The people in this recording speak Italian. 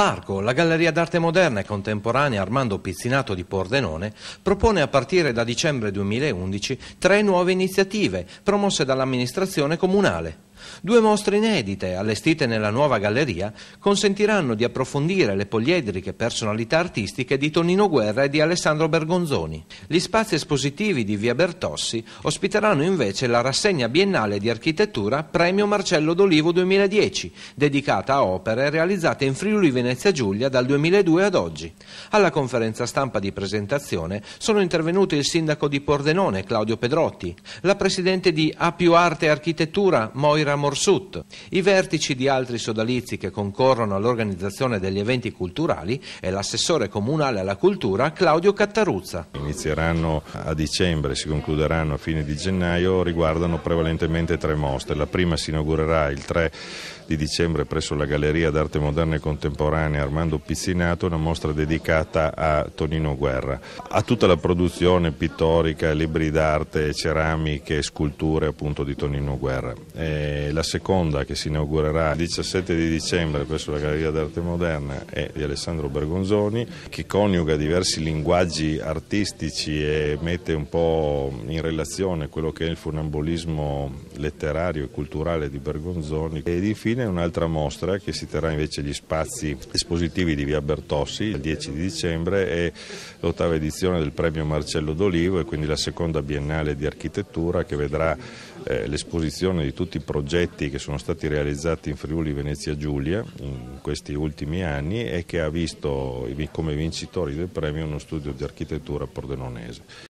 Parco, la Galleria d'arte moderna e contemporanea Armando Pizzinato di Pordenone, propone a partire da dicembre 2011 tre nuove iniziative promosse dall'amministrazione comunale. Due mostre inedite, allestite nella nuova galleria, consentiranno di approfondire le poliedriche personalità artistiche di Tonino Guerra e di Alessandro Bergonzoni. Gli spazi espositivi di Via Bertossi ospiteranno invece la rassegna biennale di architettura Premio Marcello d'Olivo 2010, dedicata a opere realizzate in Friuli Venezia Giulia dal 2002 ad oggi. Alla conferenza stampa di presentazione sono intervenuti il sindaco di Pordenone Claudio Pedrotti, la presidente di A più Arte e Architettura Moira era Morsut. I vertici di altri sodalizi che concorrono all'organizzazione degli eventi culturali è l'assessore comunale alla cultura Claudio Cattaruzza. Inizieranno a dicembre, si concluderanno a fine di gennaio, riguardano prevalentemente tre mostre. La prima si inaugurerà il 3 di dicembre presso la Galleria d'Arte Moderna e Contemporanea Armando Pizzinato, una mostra dedicata a Tonino Guerra, a tutta la produzione pittorica, libri d'arte, ceramiche, sculture appunto di Tonino Guerra. E eh, la seconda che si inaugurerà il 17 di dicembre presso la Galleria d'Arte Moderna è di Alessandro Bergonzoni che coniuga diversi linguaggi artistici e mette un po' in relazione quello che è il funambolismo letterario e culturale di Bergonzoni ed infine un'altra mostra che si terrà invece agli spazi espositivi di Via Bertossi il 10 di dicembre è l'ottava edizione del premio Marcello D'Olivo e quindi la seconda biennale di architettura che vedrà eh, l'esposizione di tutti i progetti progetti che sono stati realizzati in Friuli Venezia Giulia in questi ultimi anni e che ha visto come vincitori del premio uno studio di architettura pordenonese.